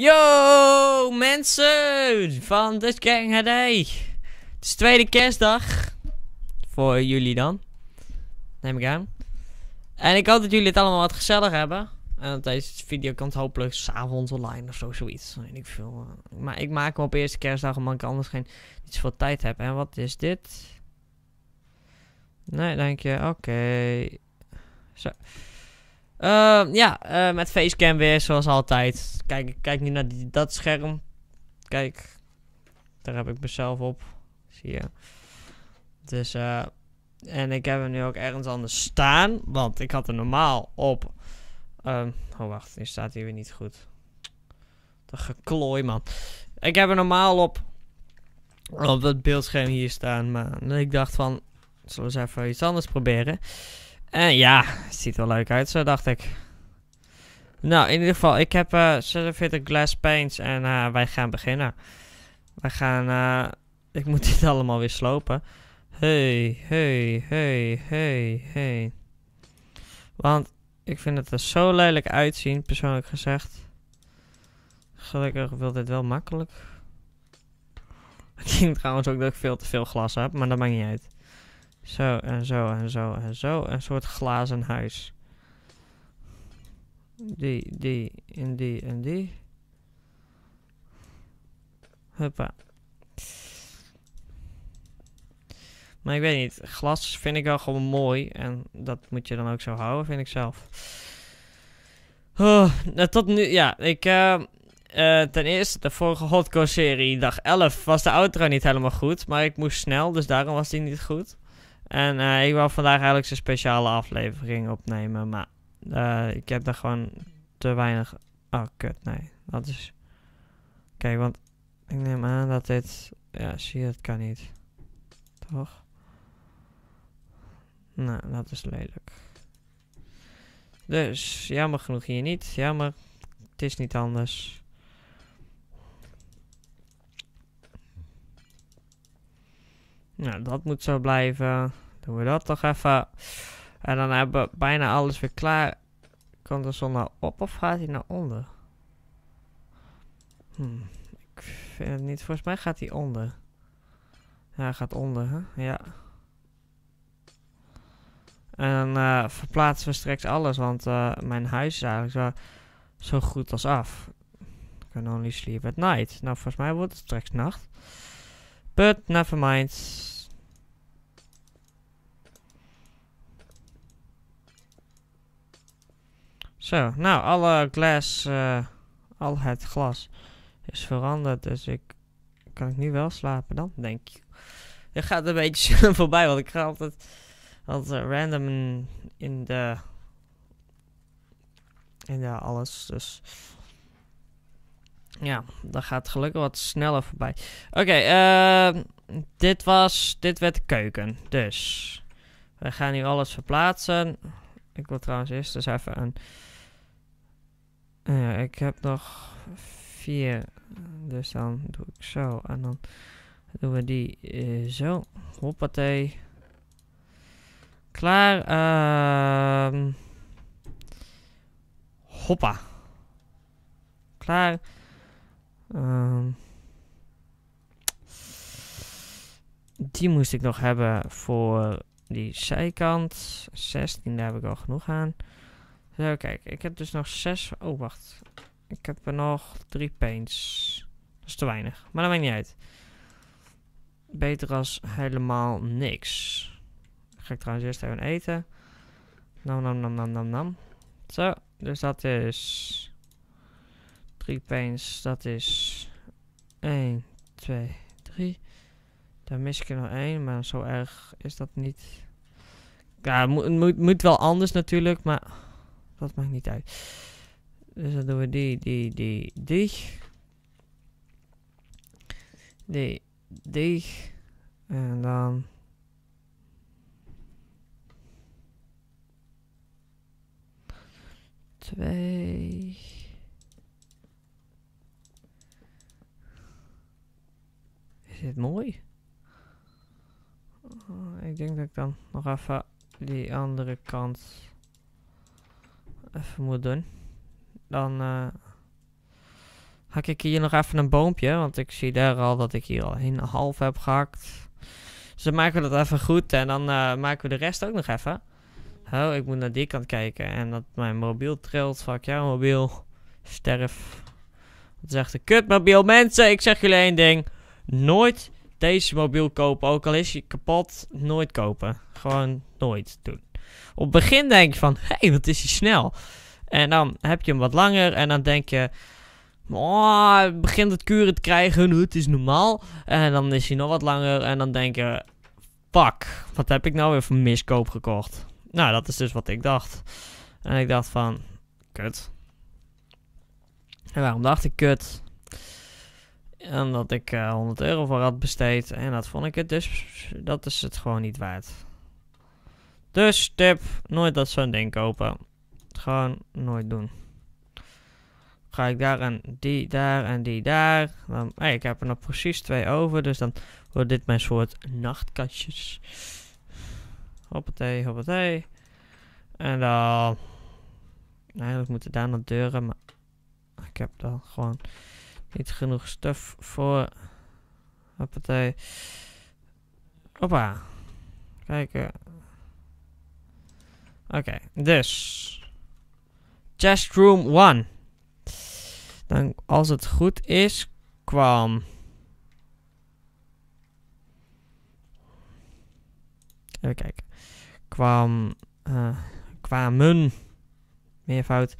Yo mensen van de Gang Het is tweede kerstdag. Voor jullie dan. Neem ik aan. En ik hoop dat jullie het allemaal wat gezellig hebben. En dat deze video komt hopelijk s'avonds online of zo, zoiets. ik veel. Maar ik maak hem op eerste kerstdag omdat ik anders geen iets voor tijd heb. En wat is dit? Nee, dank je. Oké. Zo. Uh, ja, eh, met facecam weer, zoals altijd. Kijk, kijk nu naar die, dat scherm. Kijk, daar heb ik mezelf op. Zie je. Dus, eh en ik heb hem nu ook ergens anders staan. Want ik had hem normaal op. ehm oh, wacht, nu staat hij weer niet goed. De geklooi, man. Ik heb hem normaal op op dat beeldscherm hier staan. Maar ik dacht van, zullen we eens even iets anders proberen. En eh, ja, het ziet er leuk uit zo, dacht ik. Nou, in ieder geval, ik heb uh, eh, 46 glass paints en eh, wij gaan beginnen. Wij gaan... ik moet dit allemaal weer slopen. Hey, hey, hey, hey, hey. Want ik vind het er zo lelijk uitzien, persoonlijk gezegd. Gelukkig wil dit wel makkelijk. Ik denk trouwens ook dat ik veel te veel glas heb, maar dat maakt niet uit. Zo en zo en zo en zo. Een soort glazen huis. Die, die en die en die. Huppa. Maar ik weet niet, glas vind ik wel gewoon mooi. En dat moet je dan ook zo houden, vind ik zelf. Oh, nou, tot nu, ja, ik... Eh, eh, ten eerste, de vorige Hotco-serie, dag 11, was de outro niet helemaal goed. Maar ik moest snel, dus daarom was die niet goed. En eh, ik wil vandaag eigenlijk een speciale aflevering opnemen. Maar eh, ik heb daar gewoon te weinig. Oh, kut, nee. Dat is. Kijk, want ik neem aan dat dit. Ja, zie je, het kan niet. Toch? Nou, dat is lelijk. Dus, jammer genoeg hier niet. Jammer. Het is niet anders. Nou, dat moet zo blijven. Doen we dat toch even. En dan hebben we bijna alles weer klaar. Komt de zon nou op of gaat hij naar onder? Hmm, ik vind het niet. Volgens mij gaat hij onder. Ja, hij gaat onder, hè? Ja. En dan eh, verplaatsen we straks alles, want eh, mijn huis is eigenlijk zo, zo goed als af. Can only sleep at night. Nou, volgens mij wordt het straks nacht. But never mind. Zo, nou, alle glas, eh, al het glas is veranderd, dus ik kan ik nu wel slapen dan, denk ik. Het gaat een beetje voorbij, want ik ga altijd, altijd random in de, in de alles, dus ja, dan gaat gelukkig wat sneller voorbij. Oké, ehm, dit was. Dit werd de keuken. Dus. We gaan hier alles verplaatsen. Ik wil trouwens eerst eens even een. Eh, ik heb nog vier. Dus dan doe ik zo. En dan doen we die eh, zo. Hoppatee. Klaar. Ehm. hoppa. Klaar. Ehm, die moest ik nog hebben voor die zijkant. 16, daar heb ik al genoeg aan. Zo, kijk, ik heb dus nog 6. Oh, wacht. Ik heb er nog 3 paints. Dat is te weinig. Maar dat maakt niet uit. Beter als helemaal niks. ga ik trouwens eerst even eten. Nam, nam, nam, nam, nam, nam. Zo, dus dat is drie dat is 1, 2, 3. Daar mis ik er nog één, maar zo erg is dat niet. Ja, het moet, moet, moet wel anders natuurlijk, maar dat maakt niet uit. Dus dan doen we die, die, die, die. Die, die. En dan... Twee. mooi. Oh, ik denk dat ik dan nog even die andere kant even moet doen. Dan hak eh, ik hier nog even een boompje. Want ik zie daar al dat ik hier al een half heb gehakt. Dus dan maken we dat even goed. En dan eh, maken we de rest ook nog even. Oh, ik moet naar die kant kijken. En dat mijn mobiel trilt. Fuck jouw mobiel. Sterf. Wat zegt de kutmobiel. Mensen, ik zeg jullie één ding nooit deze mobiel kopen. Ook al is hij kapot, nooit kopen. Gewoon nooit doen. Op het begin denk je van, hé, hey, wat is hij snel. En dan heb je hem wat langer en dan denk je... Oh, het begint het kuren te krijgen, het is normaal. En dan is hij nog wat langer en dan denk je... Fuck, wat heb ik nou weer voor miskoop gekocht? Nou, dat is dus wat ik dacht. En ik dacht van, kut. En waarom dacht ik kut? En dat ik 100 eh, euro voor had besteed. En dat vond ik het dus. Dat is het gewoon niet waard. Dus tip: nooit dat zo'n ding kopen. Gewoon nooit doen. Ga ik daar en die daar en die daar. ik heb er nog precies twee over. Dus dan wordt dit mijn soort nachtkastjes. Hoppatee, hoppatee. En dan. Eigenlijk moeten daar nog deuren. Maar ik heb dan gewoon. Niet genoeg stuff voor. Hoppatee. Hoppa. Kijken. Oké, dus. Chest Room 1. Dan, als het goed is, kwam. Even kijken. Kwam. Uh, kwamen. Meervoud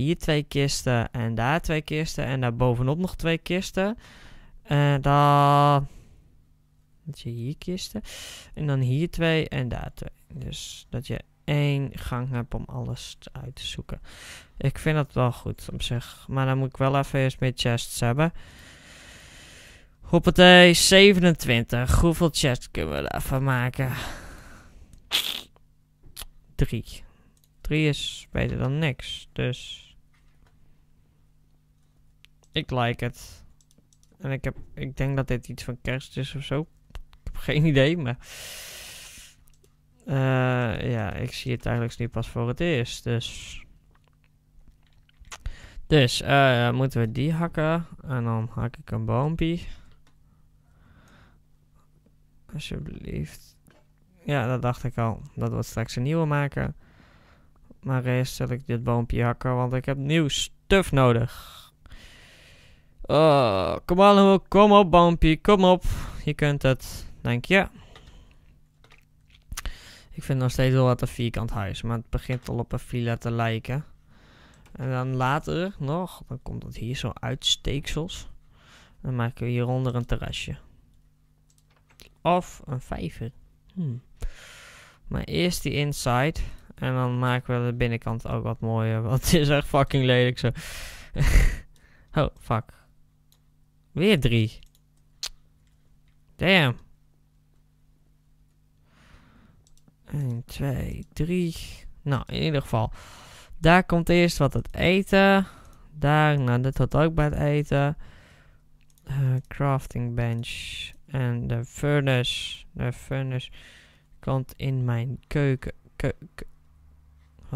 hier twee kisten en daar twee kisten en daar bovenop nog twee kisten. En eh, dan... Dat je hier kisten. En dan hier twee en daar twee. Dus dat je één gang hebt om alles uit te zoeken. Ik vind dat wel goed op zich. Maar dan moet ik wel even eerst meer chests hebben. Hoppatee, 27. Hoeveel chests kunnen we daarvan maken? Drie. Drie is beter dan niks. Dus ik like het. En ik, heb, ik denk dat dit iets van kerst is of zo. Ik heb geen idee, maar... Eh, ja, ik zie het eigenlijk nu pas voor het eerst, dus... Dus, eh, moeten we die hakken. En dan hak ik een boompie. Alsjeblieft. Ja, dat dacht ik al. Dat we straks een nieuwe maken. Maar eerst zal ik dit boompje hakken, want ik heb nieuw stuf nodig. Oh, kom aan, kom op, Bumpy, kom op. Je kunt het, denk je. Ik vind nog steeds wel wat een vierkant huis, maar het begint al op een villa te lijken. En dan later nog, dan komt het hier zo uitsteeksels. Dan maken we hieronder een terrasje. Of een vijver. Hmm. Maar eerst die inside. En dan maken we de binnenkant ook wat mooier. Want het is echt fucking lelijk zo. oh, fuck. Weer drie. Damn. 1, 2, 3. Nou, in ieder geval. Daar komt eerst wat het eten. Daar, nou, dit wat ook bij het eten. Uh, crafting bench. En de furnace. De furnace komt in mijn keuken. keuken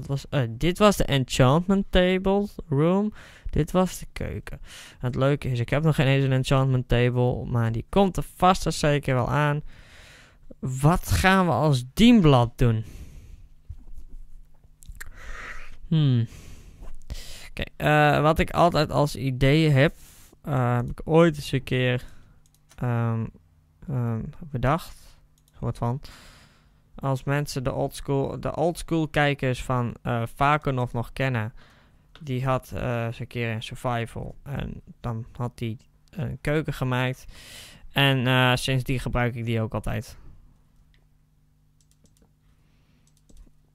was, eh, dit was de enchantment table room. Dit was de keuken. het leuke is, ik heb nog geen eens een enchantment table. Maar die komt er vast en zeker wel aan. Wat gaan we als dienblad doen? Hmm. Eh, wat ik altijd als idee heb. Eh, heb ik ooit eens een keer um, um, bedacht. Soort van als mensen de oldschool de kijkers van uh, eh, vaker nog kennen, die had uh, een keer een survival. En dan had hij een keuken gemaakt. En eh, sinds die gebruik ik die ook altijd.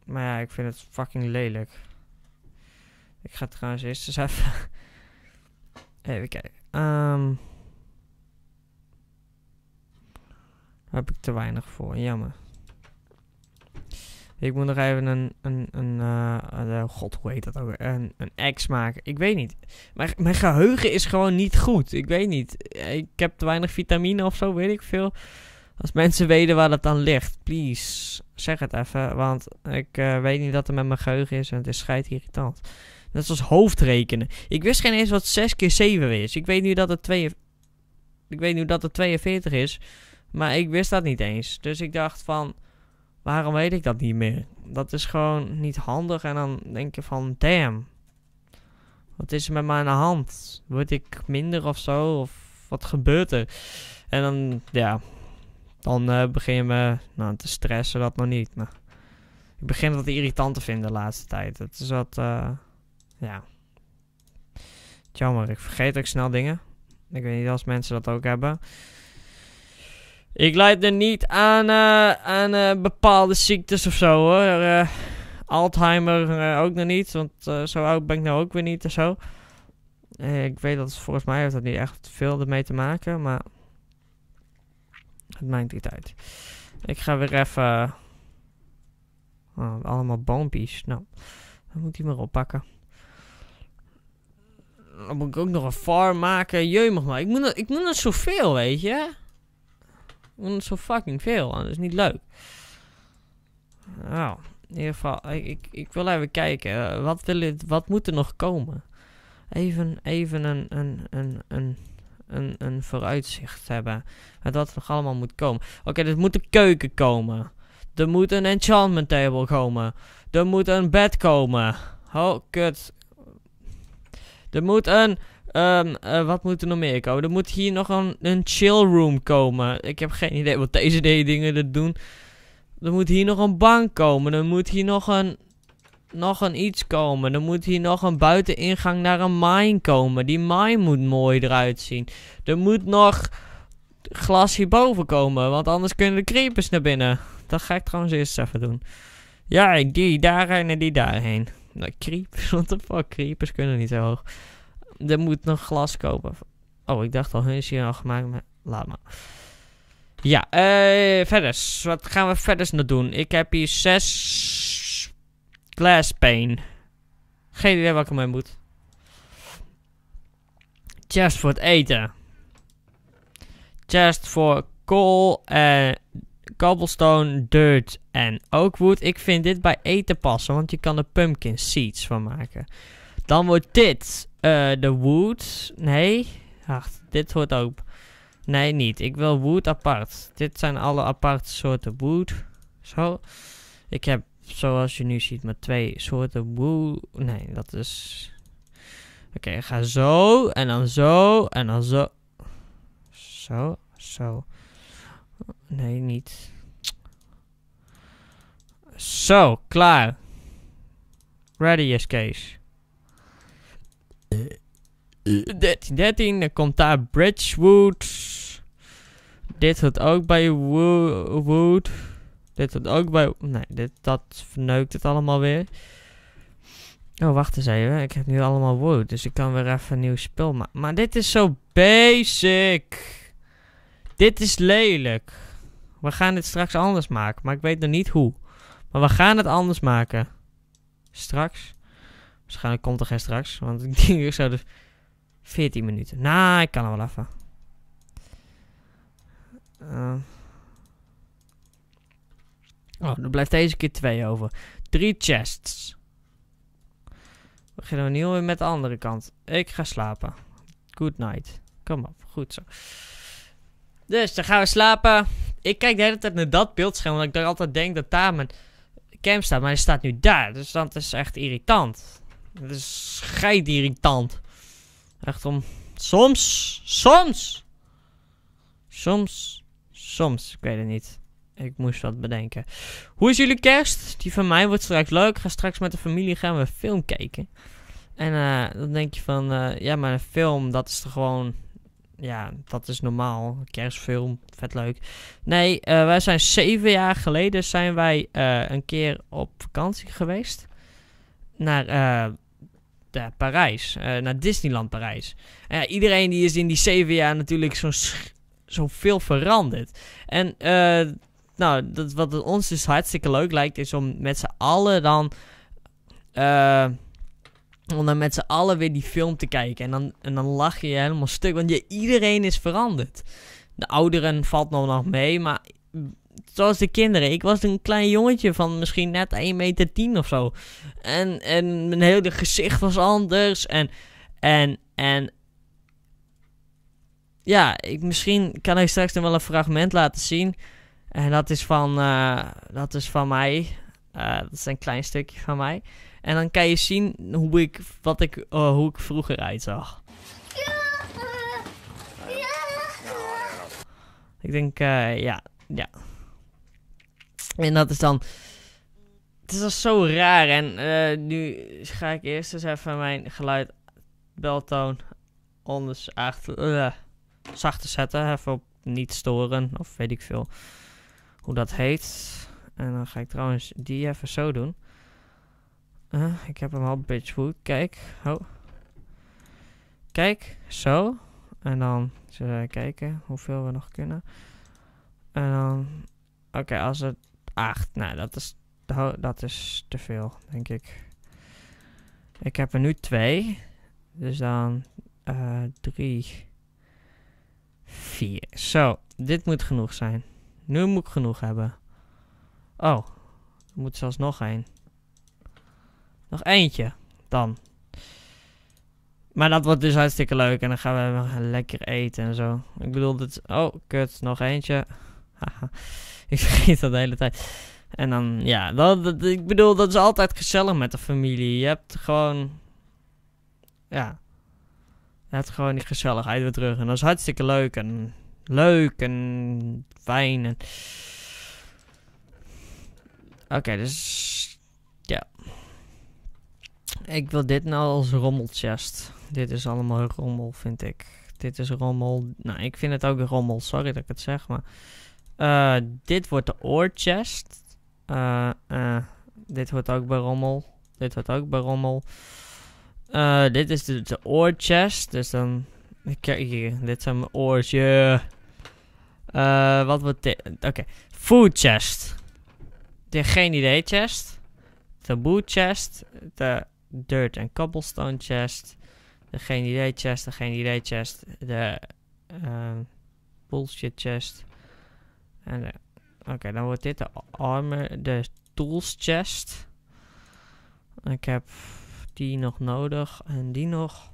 Maar ja, ik vind het fucking lelijk. Ik ga trouwens eerst eens even... even kijken. daar ehm, heb ik te weinig voor, jammer. Ik moet nog even een, een, een eh, oh god, hoe heet dat ook? Een, een ex maken. Ik weet niet. Mijn, mijn geheugen is gewoon niet goed. Ik weet niet. Eh, ik heb te weinig vitamine of zo, weet ik veel. Als mensen weten waar dat dan ligt, please, zeg het even. Want ik eh, weet niet dat er met mijn geheugen is en het is schijt irritant. Net zoals hoofdrekenen. Ik wist geen eens wat 6 keer 7 is. Ik weet nu dat het, 2, ik weet nu dat het 42 is. Maar ik wist dat niet eens. Dus ik dacht van waarom weet ik dat niet meer? Dat is gewoon niet handig. En dan denk je van, damn. Wat is er met mij aan de hand? Word ik minder of zo? Of wat gebeurt er? En dan, ja. Dan eh, begin je me nou, te stressen, dat nog niet. Maar nou, ik begin dat irritant te vinden de laatste tijd. Het is wat, uh, ja. Jammer, ik vergeet ook snel dingen. Ik weet niet als mensen dat ook hebben. Ik leid er niet aan, eh, aan eh, bepaalde ziektes of zo hoor. Eh, Alzheimer ook nog niet, want zo oud ben ik nou ook weer niet en zo. ik weet dat volgens mij heeft dat niet echt veel ermee te maken, maar het maakt niet uit. Ik ga weer even. Oh, allemaal boompjes. Nou, dan moet hij maar oppakken. Dan moet ik ook nog een farm maken. mag maar. Ik moet, ik moet nog zoveel, weet je. Want zo fucking veel dat is niet leuk. Nou, in ieder geval, ik, ik wil even kijken. Eh, wat, wil wat moet er nog komen? Even, even een, een, een, een, een, een vooruitzicht hebben. Met wat er nog allemaal moet komen. Oké, er moet een keuken komen. Er moet een enchantment table komen. Er moet een bed komen. Oh, kut. Er moet een Um, wat moet er nog meer komen? Er moet hier nog een, chill room komen. Ik heb geen idee wat deze dingen er doen. Er moet hier nog een bank komen. Er moet hier nog een, nog een iets komen. Er moet hier nog een buiteningang naar een mine komen. Die mine moet mooi eruit zien. Er moet nog glas hierboven komen. Want anders kunnen de creepers naar binnen. Dat ga ik trouwens eerst even doen. Ja, die daarheen en die daarheen. Nou, creepers, what de fuck. Creepers kunnen niet zo hoog er moet nog glas kopen. Oh, ik dacht al, hun is hier al gemaakt, maar laat maar. Ja, eh, verder. Wat gaan we verder nog doen? Ik heb hier zes glass pane. Geen idee wat ik ermee moet. Chest voor het eten. Chest voor coal en cobblestone, dirt en wood. Ik vind dit bij eten passen, want je kan er pumpkin seeds van maken. Dan wordt dit eh, de Wood. Woods. Nee. Ach, dit hoort ook. Nee, niet. Ik wil Wood apart. Dit zijn alle aparte soorten Wood. Zo. Ik heb, zoals je nu ziet, maar twee soorten Wood. Nee, dat is... Oké, okay, ga zo. En dan zo. En dan zo. Zo. Zo. Nee, niet. Zo, klaar. Ready is case. 1313, dan komt daar Bridgewood. Dit hoort ook bij Wood. Dit hoort ook bij... Nee, dit, dat verneukt het allemaal weer. Oh, wacht eens even. Ik heb nu allemaal wood, dus ik kan weer even een nieuw spul maken. Maar dit is zo basic. Dit is lelijk. We gaan dit straks anders maken, maar ik weet nog niet hoe. Maar we gaan het anders maken. Straks. Waarschijnlijk komt er geen straks. Want ik denk ik zou de 14 minuten. Nou, ik kan hem wel even. Eh. Oh, er blijft deze keer twee over. 3 chests. Beginnen we nu weer met de andere kant. Ik ga slapen. Good night. Kom op, goed zo. Dus, dan gaan we slapen. Ik kijk de hele tijd naar dat beeldscherm, want ik daar altijd denk dat daar mijn cam staat. Maar hij staat nu daar, dus dat is echt irritant. Het is scheidirritant. Echt om... Soms. Soms. Soms. Soms. Ik weet het niet. Ik moest wat bedenken. Hoe is jullie kerst? Die van mij wordt straks leuk. Ik ga straks met de familie gaan we een film kijken. En eh, dan denk je van... Eh, ja, maar een film, dat is toch gewoon... Ja, dat is normaal. Kerstfilm, vet leuk. Nee, eh, wij zijn zeven jaar geleden... zijn wij een keer op vakantie geweest. Naar naar Parijs, eh, naar Disneyland Parijs. iedereen die is in die zeven jaar natuurlijk zo, zo veel veranderd. En eh, nou, dat, wat ons dus hartstikke leuk lijkt, is om met z'n allen dan. Eh, om dan met z'n allen weer die film te kijken. En dan, en dan lach je helemaal stuk. Want je, iedereen is veranderd. De ouderen valt nog mee. Maar zoals de kinderen. Ik was een klein jongetje van misschien net 1,10 meter of zo. En, en mijn hele gezicht was anders. En, en, en. Ja, ik, misschien kan ik straks nog wel een fragment laten zien. En dat is van, eh, dat is van mij. Eh, dat is een klein stukje van mij. En dan kan je zien hoe ik, wat ik, eh, hoe ik vroeger uitzag. Ik denk, ja, ja. En dat is dan. Het is al zo raar. En eh, nu ga ik eerst eens even mijn geluid beltoon anders achter, uh, zachter zetten. Even op niet storen. Of weet ik veel hoe dat heet. En dan ga ik trouwens die even zo doen. Eh, ik heb hem al bitchwood. Kijk. Oh. Kijk. Zo. En dan zullen we kijken hoeveel we nog kunnen. En dan... Oké, als het 8. Nou, dat is, oh, dat is te veel, denk ik. Ik heb er nu 2. Dus dan 3, eh, 4. Zo, dit moet genoeg zijn. Nu moet ik genoeg hebben. Oh, er moet zelfs nog één. Nog eentje, dan. Maar dat wordt dus hartstikke leuk. En dan gaan we lekker eten en zo. Ik bedoel, dit... Oh, kut. Nog eentje. Haha ik vergeet dat de hele tijd. En dan, ja, dat, ik bedoel, dat is altijd gezellig met de familie. Je hebt gewoon, ja, je hebt gewoon die gezelligheid weer terug. En dat is hartstikke leuk en leuk en fijn. En... Oké, dus, ja. Ik wil dit nou als rommelchest. Dit is allemaal rommel, vind ik. Dit is rommel. Nou, ik vind het ook rommel. Sorry dat ik het zeg, maar... Eh, dit wordt de ore chest. Eh, eh, dit wordt ook bij rommel. Dit wordt ook bij rommel. dit is de, de chest. Dus dan... Kijk hier, dit zijn mijn oors. wat wordt dit? Oké. Food chest. De geen idee chest. De boot chest. De dirt en cobblestone chest. De geen idee chest. De geen idee chest. De bullshit chest. En eh, Oké, dan wordt dit de armor, de tools chest. Ik heb die nog nodig en die nog.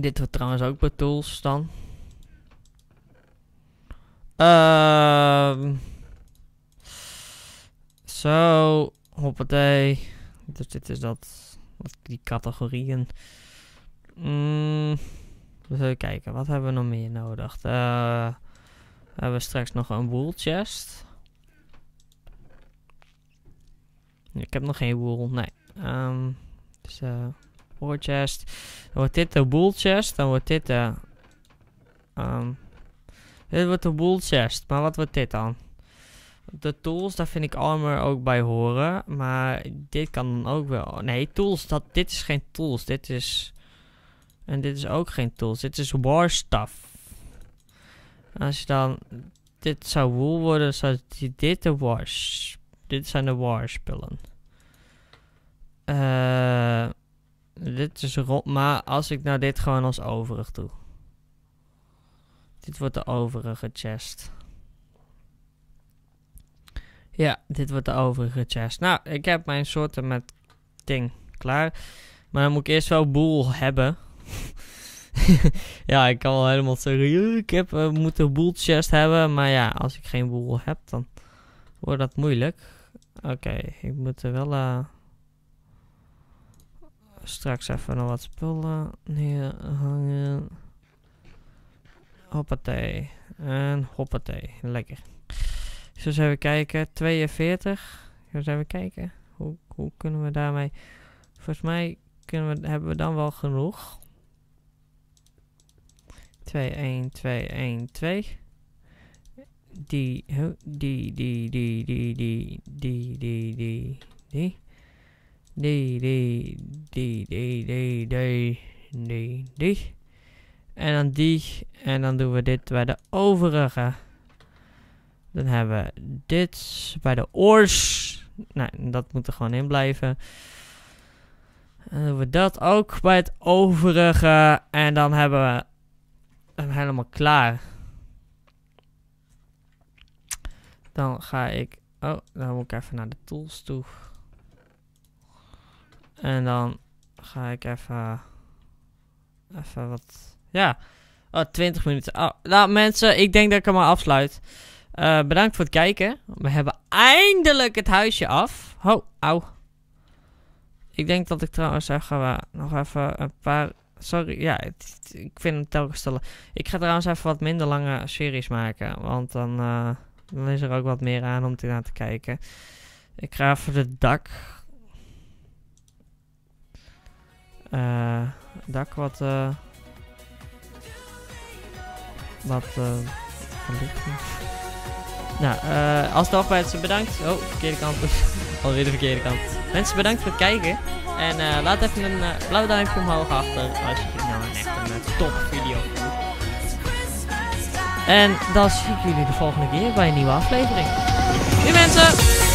Dit wordt trouwens ook bij tools dan. Um, zo, hoppatee. Dus dit is dat, die categorieën. Mm, we zullen kijken, wat hebben we nog meer nodig? Eh... We hebben straks nog een wool chest. Ik heb nog geen wool, nee. Um, dus, eh, wool chest. Dan wordt dit de wool chest. Dan wordt dit de... Um, dit wordt de wool chest. Maar wat wordt dit dan? De tools, daar vind ik armor ook bij horen. Maar dit kan dan ook wel. Nee, tools, dat, dit is geen tools. Dit is... En dit is ook geen tools. Dit is war stuff. Als je dan... Dit zou woel worden, zou dit de wash... Dit zijn de warspullen. Uh, eh, dit is rot, maar als ik nou dit gewoon als overig doe. Dit wordt de overige chest. Ja, dit wordt de overige chest. Nou, ik heb mijn soorten met ding klaar. Maar dan moet ik eerst wel boel hebben. ja, ik kan wel helemaal zeggen, ik heb, eh, moeten een boel chest hebben. Maar ja, als ik geen boel heb, dan wordt dat moeilijk. Oké, ik moet er wel eh, straks even nog wat spullen neerhangen hangen. En hoppatee. Lekker. Zo zijn we kijken. 42. Zo zijn we kijken. Hoe, hoe kunnen we daarmee... Volgens mij kunnen we, hebben we dan wel genoeg. 2, 1, 2, 1, 2. Die, die, die, die, die, die, die, die, die, die. Die, die, die, die, die, die, die, En dan die. En dan doen we dit bij de overige. Dan hebben we dit bij de oors. Nou, dat moet er gewoon in blijven. En dan doen we dat ook bij het overige. En dan hebben we helemaal klaar. Dan ga ik... Oh, dan moet ik even naar de tools toe. En dan ga ik even... Even wat... Ja. Oh, 20 minuten. Oh, nou mensen, ik denk dat ik hem al afsluit. Eh, bedankt voor het kijken. We hebben eindelijk het huisje af. Ho, au. Ik denk dat ik trouwens even, eh, uh, nog even een paar sorry, ja, ik vind het telkens te Ik ga trouwens even wat minder lange series maken, want dan, eh, dan is er ook wat meer aan om te naar te kijken. Ik ga even de dak... Uh, dak wat... Uh, wat... nou, als het afbijt, bedankt. Oh, verkeerde kant. Alweer de verkeerde kant. Mensen, bedankt voor het kijken. En eh, laat even een uh, eh, blauw duimpje omhoog achter als je nou een echt een eh, top video vindt. En dan zie ik jullie de volgende keer bij een nieuwe aflevering. Doei mensen!